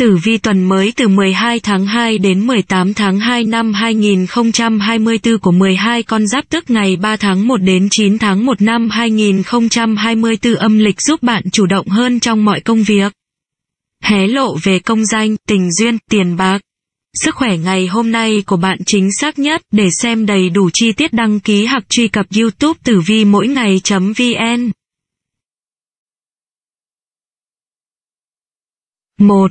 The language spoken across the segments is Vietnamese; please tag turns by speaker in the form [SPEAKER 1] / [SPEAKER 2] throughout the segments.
[SPEAKER 1] Tử vi tuần mới từ 12 tháng 2 đến 18 tháng 2 năm 2024 của 12 con giáp tức ngày 3 tháng 1 đến 9 tháng 1 năm 2024 âm lịch giúp bạn chủ động hơn trong mọi công việc. Hé lộ về công danh, tình duyên, tiền bạc. Sức khỏe ngày hôm nay của bạn chính xác nhất để xem đầy đủ chi tiết đăng ký hoặc truy cập youtube tử vi mỗi ngày.vn 1.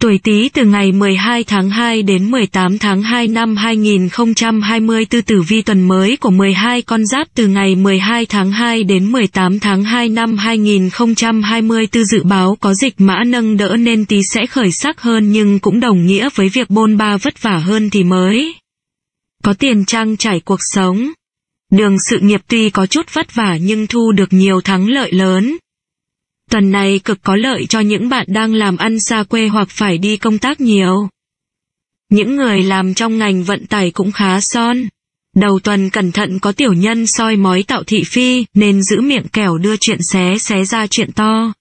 [SPEAKER 1] Tuổi Tý từ ngày 12 tháng 2 đến 18 tháng 2 năm 2020 tư tử vi tuần mới của 12 con giáp từ ngày 12 tháng 2 đến 18 tháng 2 năm 2020 tư dự báo có dịch mã nâng đỡ nên Tý sẽ khởi sắc hơn nhưng cũng đồng nghĩa với việc bôn ba vất vả hơn thì mới. Có tiền trang trải cuộc sống. Đường sự nghiệp tuy có chút vất vả nhưng thu được nhiều thắng lợi lớn. Tuần này cực có lợi cho những bạn đang làm ăn xa quê hoặc phải đi công tác nhiều. Những người làm trong ngành vận tải cũng khá son. Đầu tuần cẩn thận có tiểu nhân soi mói tạo thị phi, nên giữ miệng kẻo đưa chuyện xé xé ra chuyện to.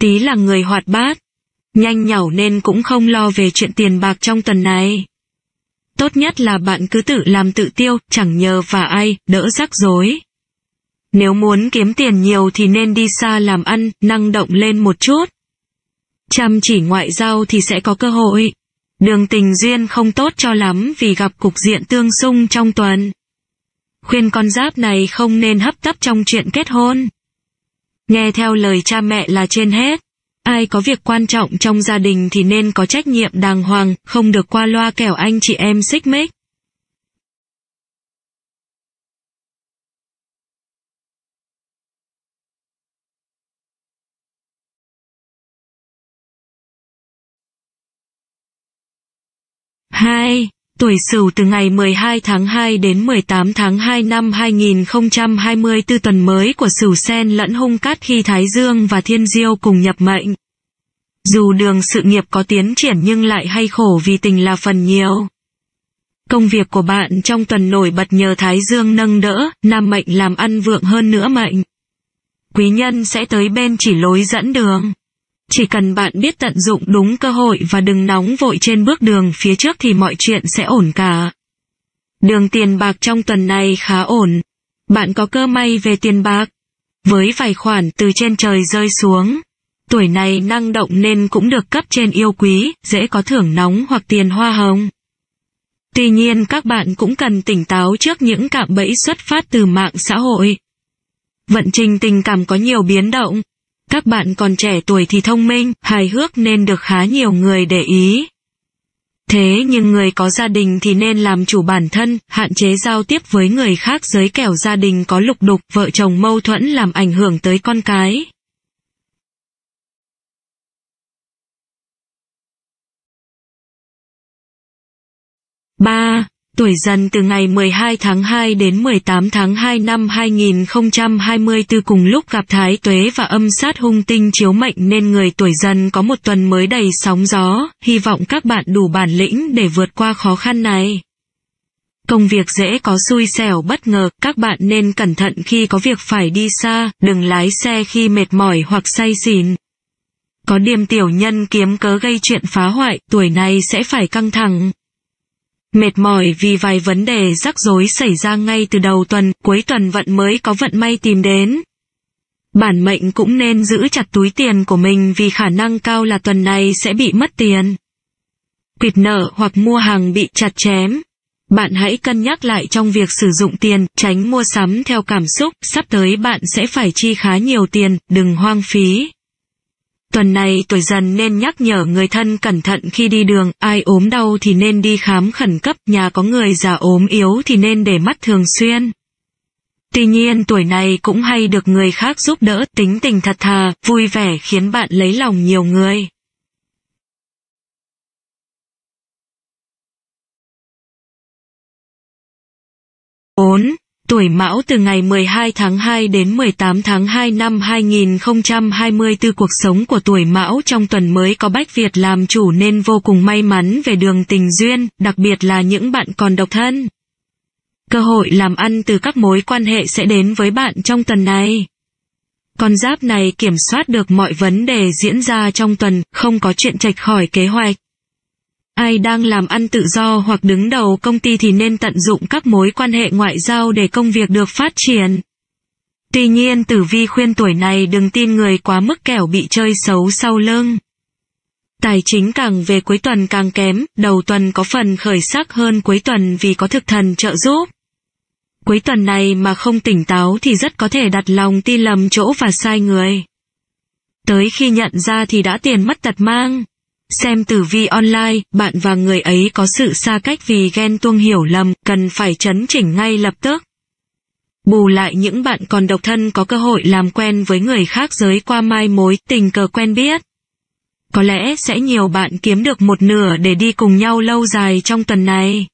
[SPEAKER 1] Tí là người hoạt bát, nhanh nhảu nên cũng không lo về chuyện tiền bạc trong tuần này. Tốt nhất là bạn cứ tự làm tự tiêu, chẳng nhờ và ai, đỡ rắc rối. Nếu muốn kiếm tiền nhiều thì nên đi xa làm ăn, năng động lên một chút. Chăm chỉ ngoại giao thì sẽ có cơ hội. Đường tình duyên không tốt cho lắm vì gặp cục diện tương xung trong tuần. Khuyên con giáp này không nên hấp tấp trong chuyện kết hôn. Nghe theo lời cha mẹ là trên hết. Ai có việc quan trọng trong gia đình thì nên có trách nhiệm đàng hoàng, không được qua loa kẻo anh chị em xích mích. 2. Tuổi Sửu từ ngày 12 tháng 2 đến 18 tháng 2 năm tư tuần mới của Sửu Sen lẫn hung cát khi Thái Dương và Thiên Diêu cùng nhập mệnh. Dù đường sự nghiệp có tiến triển nhưng lại hay khổ vì tình là phần nhiều. Công việc của bạn trong tuần nổi bật nhờ Thái Dương nâng đỡ, nam mệnh làm ăn vượng hơn nữa mệnh. Quý nhân sẽ tới bên chỉ lối dẫn đường. Chỉ cần bạn biết tận dụng đúng cơ hội và đừng nóng vội trên bước đường phía trước thì mọi chuyện sẽ ổn cả. Đường tiền bạc trong tuần này khá ổn. Bạn có cơ may về tiền bạc. Với vài khoản từ trên trời rơi xuống, tuổi này năng động nên cũng được cấp trên yêu quý, dễ có thưởng nóng hoặc tiền hoa hồng. Tuy nhiên các bạn cũng cần tỉnh táo trước những cạm bẫy xuất phát từ mạng xã hội. Vận trình tình cảm có nhiều biến động, các bạn còn trẻ tuổi thì thông minh, hài hước nên được khá nhiều người để ý. Thế nhưng người có gia đình thì nên làm chủ bản thân, hạn chế giao tiếp với người khác dưới kẻo gia đình có lục đục, vợ chồng mâu thuẫn làm ảnh hưởng tới con cái. ba Tuổi dần từ ngày 12 tháng 2 đến 18 tháng 2 năm 2024 cùng lúc gặp thái tuế và âm sát hung tinh chiếu mệnh nên người tuổi dần có một tuần mới đầy sóng gió, hy vọng các bạn đủ bản lĩnh để vượt qua khó khăn này. Công việc dễ có xui xẻo bất ngờ, các bạn nên cẩn thận khi có việc phải đi xa, đừng lái xe khi mệt mỏi hoặc say xỉn. Có điềm tiểu nhân kiếm cớ gây chuyện phá hoại, tuổi này sẽ phải căng thẳng, mệt mỏi vì vài vấn đề rắc rối xảy ra ngay từ đầu tuần, cuối tuần vận mới có vận may tìm đến. Bản mệnh cũng nên giữ chặt túi tiền của mình vì khả năng cao là tuần này sẽ bị mất tiền. Quyệt nợ hoặc mua hàng bị chặt chém. Bạn hãy cân nhắc lại trong việc sử dụng tiền, tránh mua sắm theo cảm xúc, sắp tới bạn sẽ phải chi khá nhiều tiền, đừng hoang phí. Tuần này tuổi dần nên nhắc nhở người thân cẩn thận khi đi đường, ai ốm đau thì nên đi khám khẩn cấp, nhà có người già ốm yếu thì nên để mắt thường xuyên. Tuy nhiên tuổi này cũng hay được người khác giúp đỡ, tính tình thật thà, vui vẻ khiến bạn lấy lòng nhiều người. bốn tuổi Mão từ ngày 12 tháng 2 đến 18 tháng 2 năm 2024 cuộc sống của tuổi Mão trong tuần mới có Bách Việt làm chủ nên vô cùng may mắn về đường tình duyên, đặc biệt là những bạn còn độc thân. Cơ hội làm ăn từ các mối quan hệ sẽ đến với bạn trong tuần này. Con giáp này kiểm soát được mọi vấn đề diễn ra trong tuần, không có chuyện trạch khỏi kế hoạch. Ai đang làm ăn tự do hoặc đứng đầu công ty thì nên tận dụng các mối quan hệ ngoại giao để công việc được phát triển. Tuy nhiên tử vi khuyên tuổi này đừng tin người quá mức kẻo bị chơi xấu sau lưng. Tài chính càng về cuối tuần càng kém, đầu tuần có phần khởi sắc hơn cuối tuần vì có thực thần trợ giúp. Cuối tuần này mà không tỉnh táo thì rất có thể đặt lòng tin lầm chỗ và sai người. Tới khi nhận ra thì đã tiền mất tật mang. Xem tử vi online, bạn và người ấy có sự xa cách vì ghen tuông hiểu lầm, cần phải chấn chỉnh ngay lập tức. Bù lại những bạn còn độc thân có cơ hội làm quen với người khác giới qua mai mối, tình cờ quen biết. Có lẽ sẽ nhiều bạn kiếm được một nửa để đi cùng nhau lâu dài trong tuần này.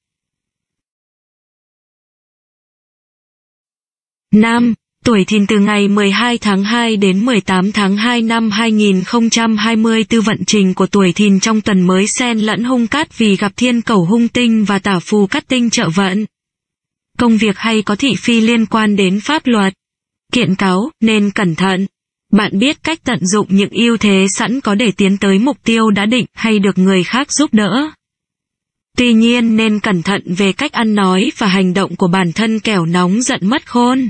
[SPEAKER 1] Nam, Tuổi thìn từ ngày 12 tháng 2 đến 18 tháng 2 năm tư vận trình của tuổi thìn trong tuần mới xen lẫn hung cát vì gặp thiên cầu hung tinh và tả phù cát tinh trợ vận. Công việc hay có thị phi liên quan đến pháp luật. Kiện cáo nên cẩn thận. Bạn biết cách tận dụng những ưu thế sẵn có để tiến tới mục tiêu đã định hay được người khác giúp đỡ. Tuy nhiên nên cẩn thận về cách ăn nói và hành động của bản thân kẻo nóng giận mất khôn.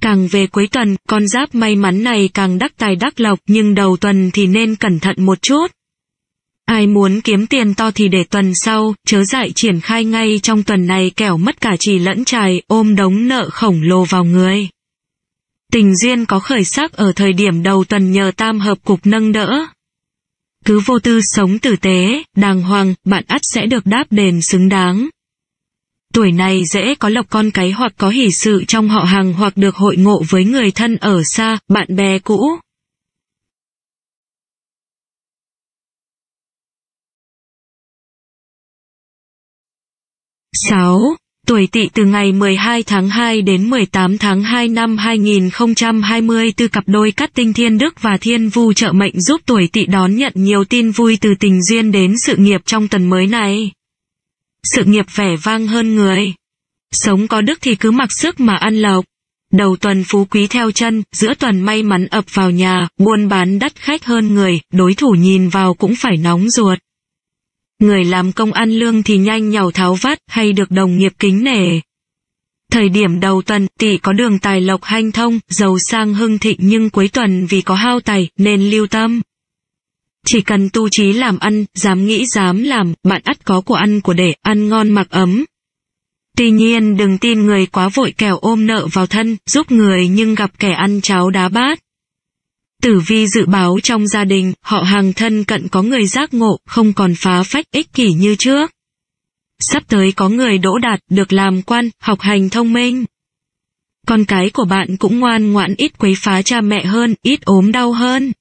[SPEAKER 1] Càng về cuối tuần, con giáp may mắn này càng đắc tài đắc lộc, nhưng đầu tuần thì nên cẩn thận một chút. Ai muốn kiếm tiền to thì để tuần sau, chớ dại triển khai ngay trong tuần này kẻo mất cả trì lẫn trài, ôm đống nợ khổng lồ vào người. Tình duyên có khởi sắc ở thời điểm đầu tuần nhờ tam hợp cục nâng đỡ. Cứ vô tư sống tử tế, đàng hoàng, bạn ắt sẽ được đáp đền xứng đáng. Tuổi này dễ có lộc con cái hoặc có hỷ sự trong họ hàng hoặc được hội ngộ với người thân ở xa, bạn bè cũ. sáu Tuổi Tỵ từ ngày 12 tháng 2 đến 18 tháng 2 năm 2020 từ cặp đôi Cát Tinh Thiên Đức và Thiên Vu trợ mệnh giúp tuổi Tỵ đón nhận nhiều tin vui từ tình duyên đến sự nghiệp trong tuần mới này sự nghiệp vẻ vang hơn người. Sống có đức thì cứ mặc sức mà ăn lộc. Đầu tuần phú quý theo chân, giữa tuần may mắn ập vào nhà, buôn bán đắt khách hơn người, đối thủ nhìn vào cũng phải nóng ruột. Người làm công ăn lương thì nhanh nhào tháo vát hay được đồng nghiệp kính nể. Thời điểm đầu tuần, tỷ có đường tài lộc hanh thông, giàu sang hưng thịnh nhưng cuối tuần vì có hao tài nên lưu tâm. Chỉ cần tu trí làm ăn, dám nghĩ dám làm, bạn ắt có của ăn của để, ăn ngon mặc ấm. Tuy nhiên đừng tin người quá vội kẻo ôm nợ vào thân, giúp người nhưng gặp kẻ ăn cháo đá bát. Tử vi dự báo trong gia đình, họ hàng thân cận có người giác ngộ, không còn phá phách ích kỷ như trước. Sắp tới có người đỗ đạt, được làm quan, học hành thông minh. Con cái của bạn cũng ngoan ngoãn ít quấy phá cha
[SPEAKER 2] mẹ hơn, ít ốm đau hơn.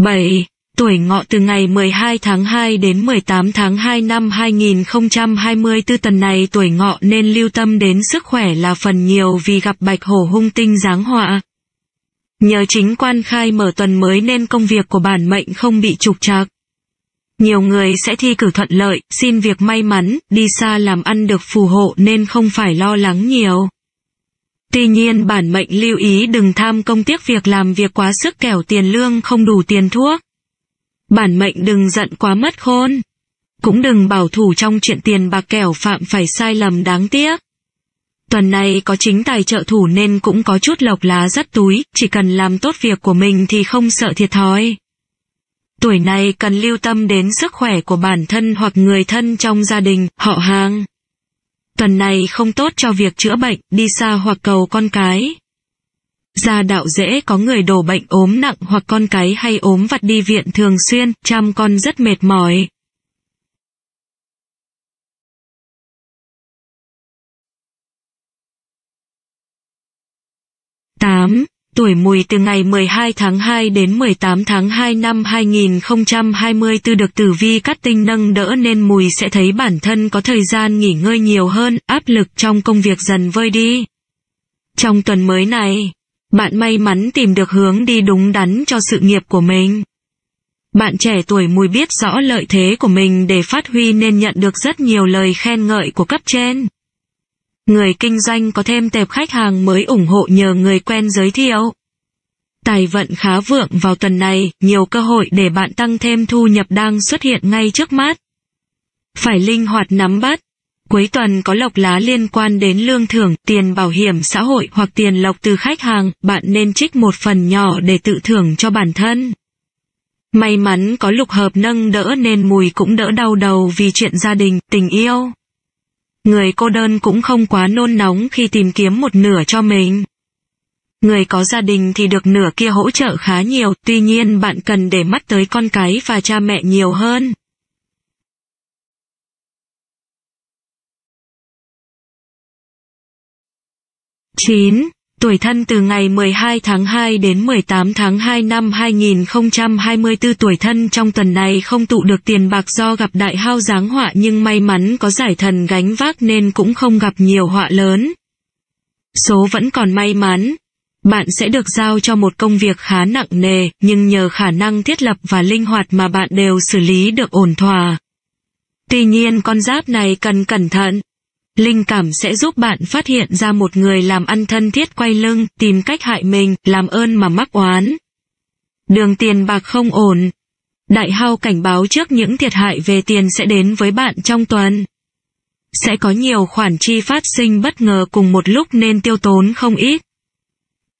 [SPEAKER 1] 7. Tuổi ngọ từ ngày 12 tháng 2 đến 18 tháng 2 năm 2024 tuần này tuổi ngọ nên lưu tâm đến sức khỏe là phần nhiều vì gặp bạch hổ hung tinh giáng họa. Nhờ chính quan khai mở tuần mới nên công việc của bản mệnh không bị trục trặc. Nhiều người sẽ thi cử thuận lợi, xin việc may mắn, đi xa làm ăn được phù hộ nên không phải lo lắng nhiều. Tuy nhiên bản mệnh lưu ý đừng tham công tiếc việc làm việc quá sức kẻo tiền lương không đủ tiền thuốc. Bản mệnh đừng giận quá mất khôn. Cũng đừng bảo thủ trong chuyện tiền bạc kẻo phạm phải sai lầm đáng tiếc. Tuần này có chính tài trợ thủ nên cũng có chút lộc lá rất túi, chỉ cần làm tốt việc của mình thì không sợ thiệt thòi. Tuổi này cần lưu tâm đến sức khỏe của bản thân hoặc người thân trong gia đình, họ hàng tuần này không tốt cho việc chữa bệnh, đi xa hoặc cầu con cái. Gia đạo dễ có người đổ bệnh ốm nặng hoặc con cái hay ốm vặt đi viện thường xuyên, chăm con rất mệt mỏi. Tám tuổi mùi từ ngày 12 tháng 2 đến 18 tháng 2 năm 2024 được tử vi cắt tinh nâng đỡ nên mùi sẽ thấy bản thân có thời gian nghỉ ngơi nhiều hơn, áp lực trong công việc dần vơi đi. Trong tuần mới này, bạn may mắn tìm được hướng đi đúng đắn cho sự nghiệp của mình. Bạn trẻ tuổi mùi biết rõ lợi thế của mình để phát huy nên nhận được rất nhiều lời khen ngợi của cấp trên người kinh doanh có thêm tệp khách hàng mới ủng hộ nhờ người quen giới thiệu. Tài vận khá vượng vào tuần này, nhiều cơ hội để bạn tăng thêm thu nhập đang xuất hiện ngay trước mắt. Phải linh hoạt nắm bắt. Cuối tuần có lộc lá liên quan đến lương thưởng, tiền bảo hiểm xã hội hoặc tiền lộc từ khách hàng, bạn nên trích một phần nhỏ để tự thưởng cho bản thân. May mắn có lục hợp nâng đỡ nên mùi cũng đỡ đau đầu vì chuyện gia đình, tình yêu người cô đơn cũng không quá nôn nóng khi tìm kiếm một nửa cho mình. Người có gia đình thì được nửa kia hỗ trợ khá nhiều, tuy nhiên bạn cần để mắt tới con cái và cha mẹ nhiều hơn. chín tuổi thân từ ngày 12 tháng 2 đến 18 tháng 2 năm 2024 tuổi thân trong tuần này không tụ được tiền bạc do gặp đại hao giáng họa nhưng may mắn có giải thần gánh vác nên cũng không gặp nhiều họa lớn. Số vẫn còn may mắn. Bạn sẽ được giao cho một công việc khá nặng nề, nhưng nhờ khả năng thiết lập và linh hoạt mà bạn đều xử lý được ổn thỏa. Tuy nhiên con giáp này cần cẩn thận, Linh cảm sẽ giúp bạn phát hiện ra một người làm ăn thân thiết quay lưng, tìm cách hại mình, làm ơn mà mắc oán. Đường tiền bạc không ổn. Đại hao cảnh báo trước những thiệt hại về tiền sẽ đến với bạn trong tuần. Sẽ có nhiều khoản chi phát sinh bất ngờ cùng một lúc nên tiêu tốn không ít.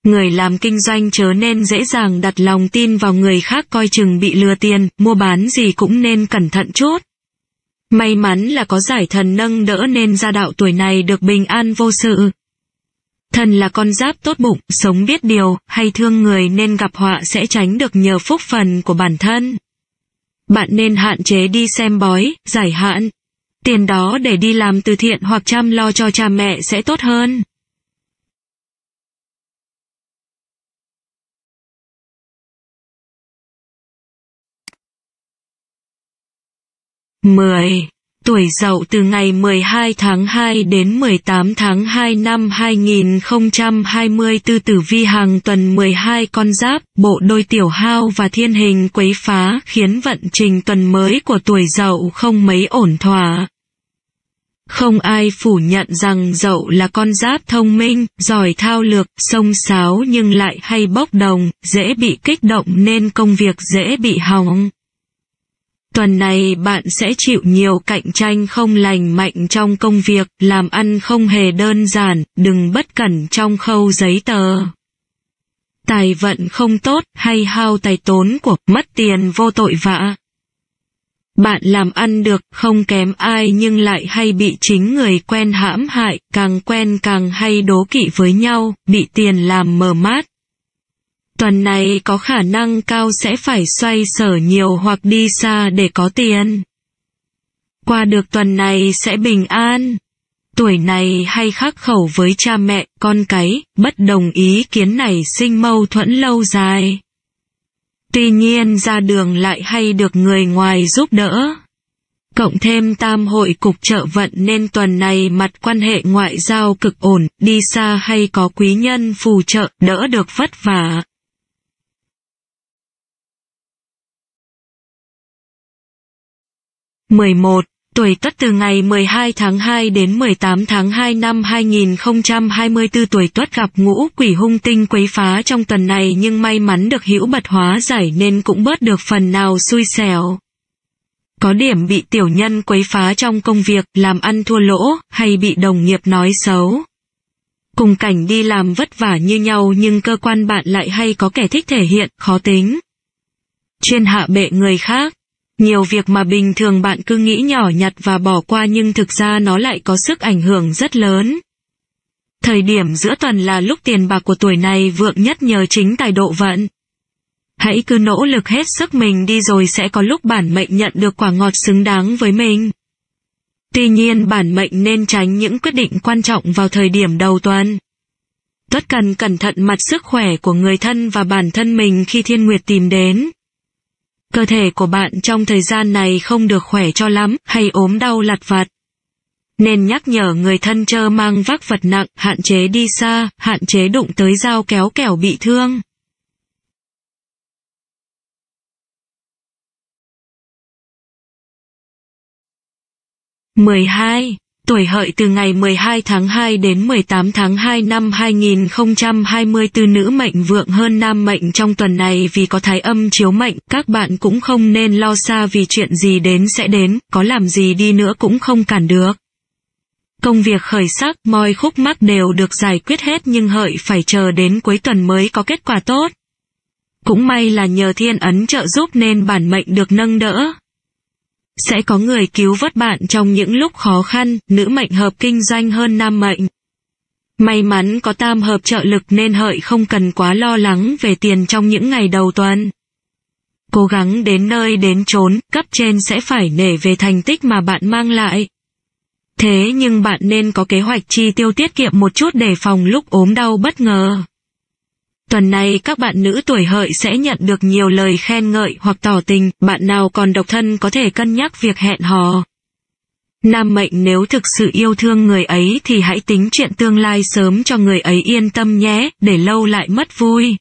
[SPEAKER 1] Người làm kinh doanh chớ nên dễ dàng đặt lòng tin vào người khác coi chừng bị lừa tiền, mua bán gì cũng nên cẩn thận chút. May mắn là có giải thần nâng đỡ nên gia đạo tuổi này được bình an vô sự. Thần là con giáp tốt bụng, sống biết điều, hay thương người nên gặp họa sẽ tránh được nhờ phúc phần của bản thân. Bạn nên hạn chế đi xem bói, giải hạn. Tiền đó để đi làm từ thiện hoặc chăm lo cho cha mẹ sẽ tốt hơn. 10. Tuổi Dậu từ ngày 12 tháng 2 đến 18 tháng 2 năm tư tử vi hàng tuần 12 con giáp, bộ đôi tiểu hao và thiên hình quấy phá khiến vận trình tuần mới của tuổi Dậu không mấy ổn thỏa. Không ai phủ nhận rằng dậu là con giáp thông minh, giỏi thao lược, sông sáo nhưng lại hay bốc đồng, dễ bị kích động nên công việc dễ bị hỏng. Tuần này bạn sẽ chịu nhiều cạnh tranh không lành mạnh trong công việc, làm ăn không hề đơn giản, đừng bất cẩn trong khâu giấy tờ. Tài vận không tốt hay hao tài tốn của mất tiền vô tội vạ. Bạn làm ăn được không kém ai nhưng lại hay bị chính người quen hãm hại, càng quen càng hay đố kỵ với nhau, bị tiền làm mờ mát, tuần này có khả năng cao sẽ phải xoay sở nhiều hoặc đi xa để có tiền. Qua được tuần này sẽ bình an. Tuổi này hay khắc khẩu với cha mẹ, con cái, bất đồng ý kiến này sinh mâu thuẫn lâu dài. Tuy nhiên ra đường lại hay được người ngoài giúp đỡ. Cộng thêm tam hội cục trợ vận nên tuần này mặt quan hệ ngoại giao cực ổn, đi xa hay có quý nhân phù trợ, đỡ được vất vả. 11. Tuổi Tuất từ ngày 12 tháng 2 đến 18 tháng 2 năm 2024 tuổi Tuất gặp ngũ quỷ hung tinh quấy phá trong tuần này nhưng may mắn được hữu bật hóa giải nên cũng bớt được phần nào xui xẻo. Có điểm bị tiểu nhân quấy phá trong công việc, làm ăn thua lỗ, hay bị đồng nghiệp nói xấu. Cùng cảnh đi làm vất vả như nhau nhưng cơ quan bạn lại hay có kẻ thích thể hiện, khó tính. Chuyên hạ bệ người khác nhiều việc mà bình thường bạn cứ nghĩ nhỏ nhặt và bỏ qua nhưng thực ra nó lại có sức ảnh hưởng rất lớn. Thời điểm giữa tuần là lúc tiền bạc của tuổi này vượng nhất nhờ chính tài độ vận. Hãy cứ nỗ lực hết sức mình đi rồi sẽ có lúc bản mệnh nhận được quả ngọt xứng đáng với mình. Tuy nhiên bản mệnh nên tránh những quyết định quan trọng vào thời điểm đầu tuần. Tuất cần cẩn thận mặt sức khỏe của người thân và bản thân mình khi thiên nguyệt tìm đến. Cơ thể của bạn trong thời gian này không được khỏe cho lắm hay ốm đau lặt vặt. Nên nhắc nhở người thân chơ mang vác vật nặng, hạn chế đi xa, hạn chế đụng tới dao kéo kẻo bị thương. mười hai tuổi hợi từ ngày 12 tháng 2 đến 18 tháng 2 năm 2024 nữ mệnh vượng hơn nam mệnh trong tuần này vì có thái âm chiếu mệnh, các bạn cũng không nên lo xa vì chuyện gì đến sẽ đến, có làm gì đi nữa cũng không cản được. Công việc khởi sắc, mọi khúc mắc đều được giải quyết hết nhưng hợi phải chờ đến cuối tuần mới có kết quả tốt. Cũng may là nhờ thiên ấn trợ giúp nên bản mệnh được nâng đỡ, sẽ có người cứu vớt bạn trong những lúc khó khăn, nữ mệnh hợp kinh doanh hơn nam mệnh. May mắn có tam hợp trợ lực nên hợi không cần quá lo lắng về tiền trong những ngày đầu tuần. Cố gắng đến nơi đến chốn, cấp trên sẽ phải nể về thành tích mà bạn mang lại. Thế nhưng bạn nên có kế hoạch chi tiêu tiết kiệm một chút để phòng lúc ốm đau bất ngờ. Tuần này các bạn nữ tuổi hợi sẽ nhận được nhiều lời khen ngợi hoặc tỏ tình, bạn nào còn độc thân có thể cân nhắc việc hẹn hò. Nam mệnh nếu thực sự yêu thương người ấy thì hãy tính chuyện tương lai sớm cho người ấy yên tâm nhé, để lâu lại mất vui.